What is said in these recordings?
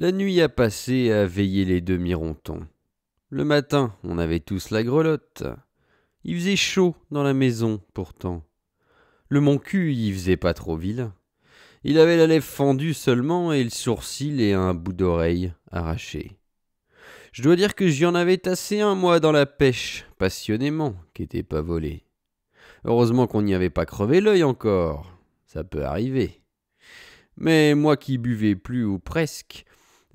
La nuit a passé à veiller les demi-rontons. Le matin, on avait tous la grelotte. Il faisait chaud dans la maison, pourtant. Le mon cul y faisait pas trop vilain. Il avait la lèvre fendue seulement et le sourcil et un bout d'oreille arraché. Je dois dire que j'y en avais assez un, mois dans la pêche, passionnément, qui était pas volé. Heureusement qu'on n'y avait pas crevé l'œil encore. Ça peut arriver. Mais moi qui buvais plus ou presque,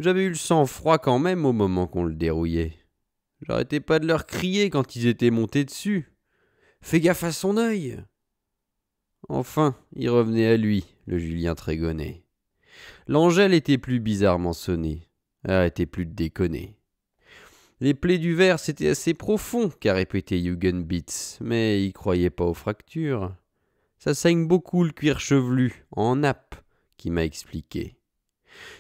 j'avais eu le sang froid quand même au moment qu'on le dérouillait. J'arrêtais pas de leur crier quand ils étaient montés dessus. Fais gaffe à son œil. Enfin, il revenait à lui, le Julien Trégonnet. L'Angèle était plus bizarrement sonnée. Arrêtez plus de déconner. Les plaies du verre, c'était assez profond, qu'a répété Bits, mais il croyait pas aux fractures. Ça saigne beaucoup le cuir chevelu, en nappe, qui m'a expliqué.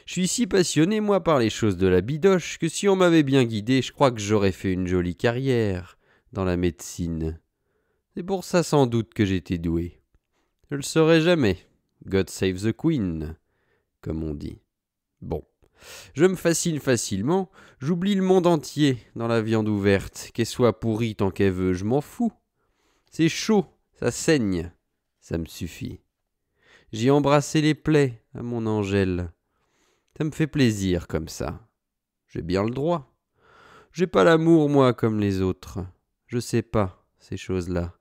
Je suis si passionné, moi, par les choses de la bidoche, que si on m'avait bien guidé, je crois que j'aurais fait une jolie carrière dans la médecine. C'est pour ça sans doute que j'étais doué. Je le serai jamais. God save the Queen, comme on dit. Bon. Je me fascine facilement, j'oublie le monde entier dans la viande ouverte, qu'elle soit pourrie tant qu'elle veut, je m'en fous. C'est chaud, ça saigne, ça me suffit. J'ai embrassé les plaies à mon Angèle. Ça me fait plaisir comme ça. J'ai bien le droit. J'ai pas l'amour, moi, comme les autres. Je sais pas, ces choses-là.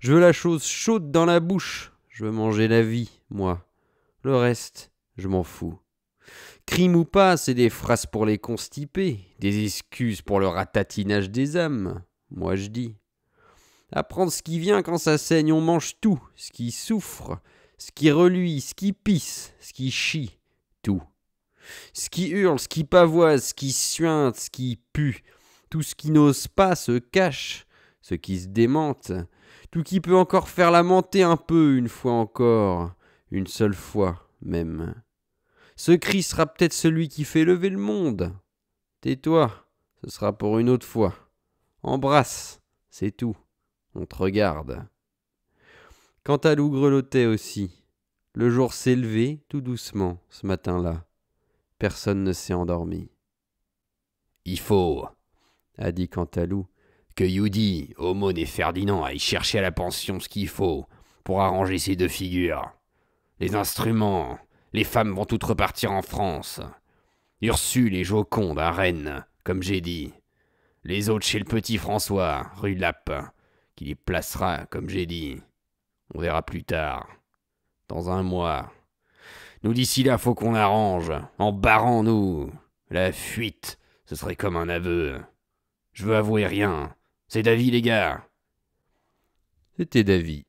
Je veux la chose chaude dans la bouche. Je veux manger la vie, moi. Le reste, je m'en fous. Crime ou pas, c'est des phrases pour les constiper. des excuses pour le ratatinage des âmes. Moi, je dis. Apprendre ce qui vient quand ça saigne, on mange tout, ce qui souffre, ce qui reluit, ce qui pisse, ce qui chie. Ce qui hurle, ce qui pavoise, ce qui suinte, ce qui pue, tout ce qui n'ose pas se cache, ce qui se démente, tout qui peut encore faire lamenter un peu une fois encore, une seule fois même. Ce cri sera peut-être celui qui fait lever le monde. Tais-toi, ce sera pour une autre fois. Embrasse, c'est tout. On te regarde. Quant à Lou, grelottait aussi. Le jour s'est levé tout doucement ce matin-là. Personne ne s'est endormi. Il faut, a dit Cantalou, que Yudi, Aumône et Ferdinand aillent chercher à la pension ce qu'il faut pour arranger ces deux figures. Les instruments, les femmes vont toutes repartir en France. Ursule et Joconde à Rennes, comme j'ai dit. Les autres chez le petit François, rue Lapin, qui les placera, comme j'ai dit. On verra plus tard. Dans un mois, nous d'ici là, faut qu'on arrange, en barrant nous. La fuite, ce serait comme un aveu. Je veux avouer rien. C'est d'avis, les gars. C'était d'avis.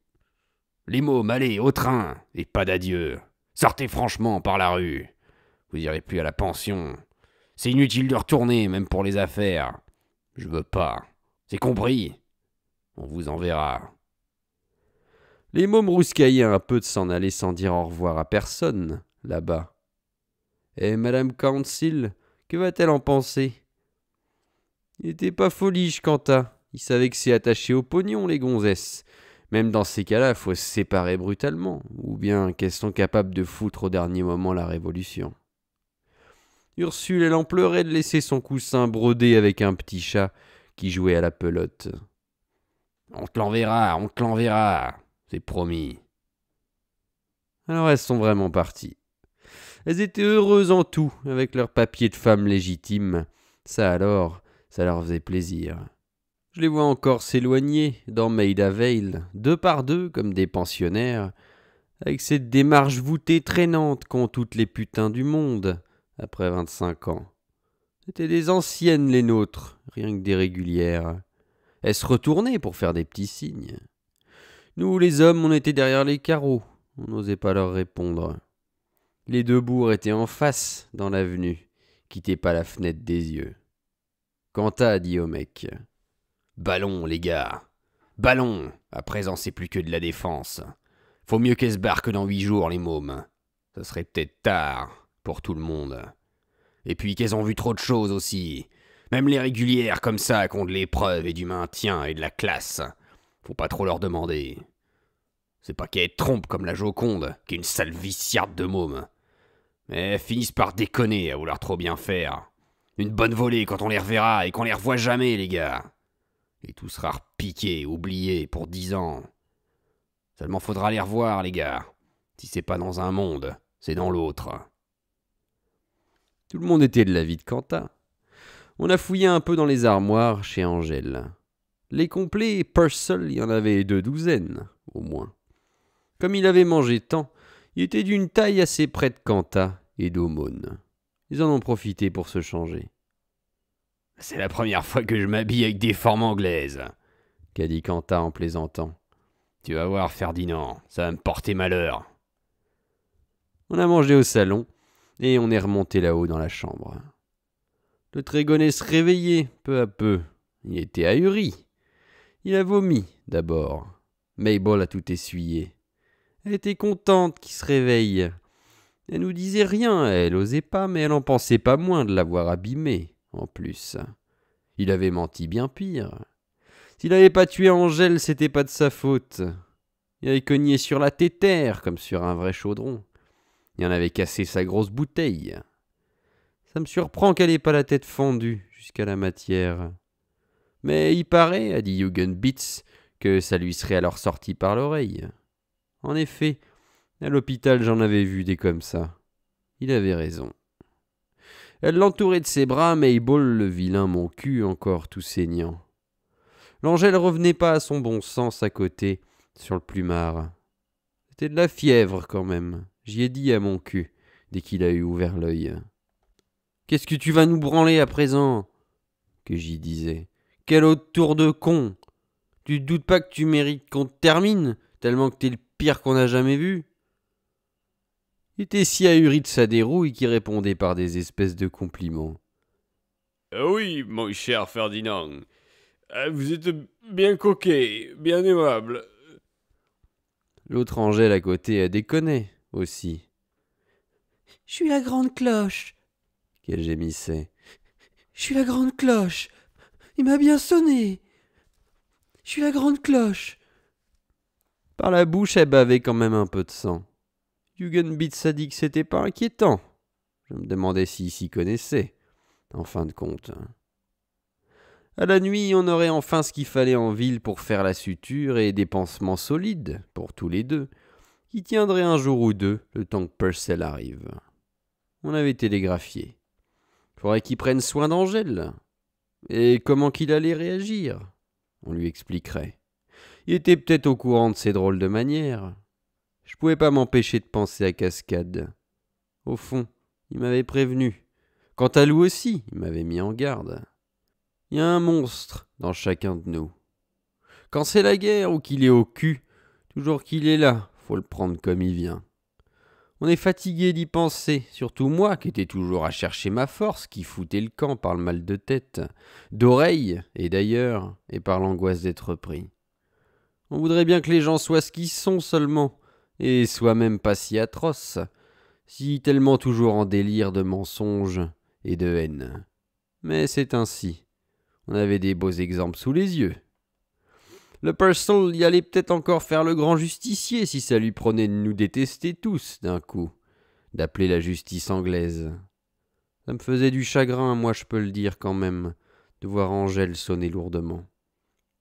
« Les mots, allez, au train, et pas d'adieu. Sortez franchement par la rue. Vous irez plus à la pension. C'est inutile de retourner, même pour les affaires. Je veux pas. C'est compris On vous enverra. Les mômes rouscaillaient un peu de s'en aller sans dire au revoir à personne, là-bas. Et eh, Madame Council, que va-t-elle en penser Il n'était pas folie quanta. Il savait que c'est attaché au pognon, les gonzesses. Même dans ces cas-là, il faut se séparer brutalement, ou bien qu'elles sont capables de foutre au dernier moment la révolution. Ursule, elle en pleurait de laisser son coussin brodé avec un petit chat qui jouait à la pelote. On te l'enverra, on te l'enverra, promis. Alors elles sont vraiment parties. Elles étaient heureuses en tout, avec leur papier de femme légitime. Ça alors, ça leur faisait plaisir. Je les vois encore s'éloigner dans Maida Vale, deux par deux comme des pensionnaires, avec cette démarche voûtée traînante qu'ont toutes les putains du monde après vingt-cinq ans. C'étaient des anciennes les nôtres, rien que des régulières. Elles se retournaient pour faire des petits signes. Nous, les hommes, on était derrière les carreaux. On n'osait pas leur répondre. Les deux bourgs étaient en face, dans l'avenue. Quittez pas la fenêtre des yeux. Quanta dit au mec. Ballon, les gars. Ballons À présent, c'est plus que de la défense. Faut mieux qu'elles se barquent dans huit jours, les mômes. Ça serait peut-être tard pour tout le monde. Et puis qu'elles ont vu trop de choses aussi. Même les régulières comme ça qui de l'épreuve et du maintien et de la classe. Faut pas trop leur demander. C'est pas qu'elle trompe comme la Joconde, qui est une sale viciarde de môme. Mais finissent par déconner à vouloir trop bien faire. Une bonne volée quand on les reverra et qu'on les revoit jamais, les gars. Et tout sera repiqué, oublié pour dix ans. Seulement faudra les revoir, les gars. Si c'est pas dans un monde, c'est dans l'autre. Tout le monde était de l'avis de Quentin. On a fouillé un peu dans les armoires chez Angèle. Les complets, Purcell y en avait deux douzaines, au moins. Comme il avait mangé tant, il était d'une taille assez près de Canta et d'aumône. Ils en ont profité pour se changer. C'est la première fois que je m'habille avec des formes anglaises, qu'a dit Canta en plaisantant. Tu vas voir, Ferdinand, ça va me porter malheur. On a mangé au salon, et on est remonté là-haut dans la chambre. Le Trégonnet se réveillait peu à peu. Il était ahuri. Il a vomi, d'abord. Mabel a tout essuyé. Elle était contente qu'il se réveille. Elle nous disait rien, elle osait pas, mais elle en pensait pas moins de l'avoir abîmé, en plus. Il avait menti bien pire. S'il n'avait pas tué Angèle, c'était pas de sa faute. Il avait cogné sur la tétère, comme sur un vrai chaudron. Il en avait cassé sa grosse bouteille. Ça me surprend qu'elle n'ait pas la tête fendue jusqu'à la matière. Mais il paraît, a dit Bitz, que ça lui serait alors sorti par l'oreille. En effet, à l'hôpital j'en avais vu des comme ça. Il avait raison. Elle l'entourait de ses bras, Mayball, le vilain mon cul, encore tout saignant. L'angèle revenait pas à son bon sens à côté, sur le plumard. C'était de la fièvre quand même, j'y ai dit à mon cul, dès qu'il a eu ouvert l'œil. Qu'est-ce que tu vas nous branler à présent que j'y disais. Quel autre tour de con Tu doutes pas que tu mérites qu'on te termine, tellement que t'es le pire qu'on a jamais vu Il était si ahuri de sa dérouille qu'il répondait par des espèces de compliments. Ah oui, mon cher Ferdinand, ah, vous êtes bien coquet, bien aimable. L'autre Angèle à côté a déconné aussi. Je suis la grande cloche. Qu'elle gémissait. Je suis la grande cloche. Il m'a bien sonné. Je suis la grande cloche. Par la bouche, elle bavait quand même un peu de sang. Huguenbit a dit que c'était pas inquiétant. Je me demandais s'il s'y connaissait, en fin de compte. À la nuit, on aurait enfin ce qu'il fallait en ville pour faire la suture et des pansements solides, pour tous les deux, qui tiendraient un jour ou deux, le temps que Purcell arrive. On avait télégraphié. Faudrait qu'ils prennent soin d'Angèle. Et comment qu'il allait réagir On lui expliquerait. Il était peut-être au courant de ses drôles de manières. Je pouvais pas m'empêcher de penser à Cascade. Au fond, il m'avait prévenu. Quant à Lou aussi, il m'avait mis en garde. Il y a un monstre dans chacun de nous. Quand c'est la guerre ou qu'il est au cul, toujours qu'il est là, faut le prendre comme il vient. On est fatigué d'y penser, surtout moi qui étais toujours à chercher ma force, qui foutait le camp par le mal de tête, d'oreille, et d'ailleurs, et par l'angoisse d'être pris. On voudrait bien que les gens soient ce qu'ils sont seulement, et soient même pas si atroces, si tellement toujours en délire de mensonges et de haine. Mais c'est ainsi. On avait des beaux exemples sous les yeux, le Purcell y allait peut-être encore faire le grand justicier si ça lui prenait de nous détester tous d'un coup, d'appeler la justice anglaise. Ça me faisait du chagrin, moi je peux le dire quand même, de voir Angèle sonner lourdement.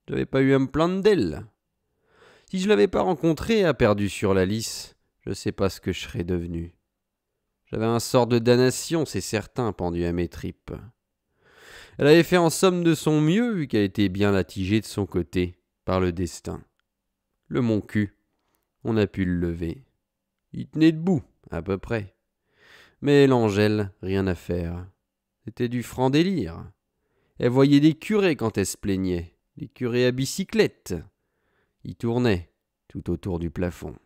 n'avais pas eu un plan d'elle. Si je l'avais pas rencontrée à perdu sur la lice, je sais pas ce que je serais devenu. J'avais un sort de damnation, c'est certain, pendu à mes tripes. Elle avait fait en somme de son mieux, vu qu'elle était bien latigée de son côté par le destin. Le mon cul, on a pu le lever. Il tenait debout, à peu près. Mais l'Angèle, rien à faire. C'était du franc délire. Elle voyait des curés quand elle se plaignait, des curés à bicyclette. Ils tournaient tout autour du plafond.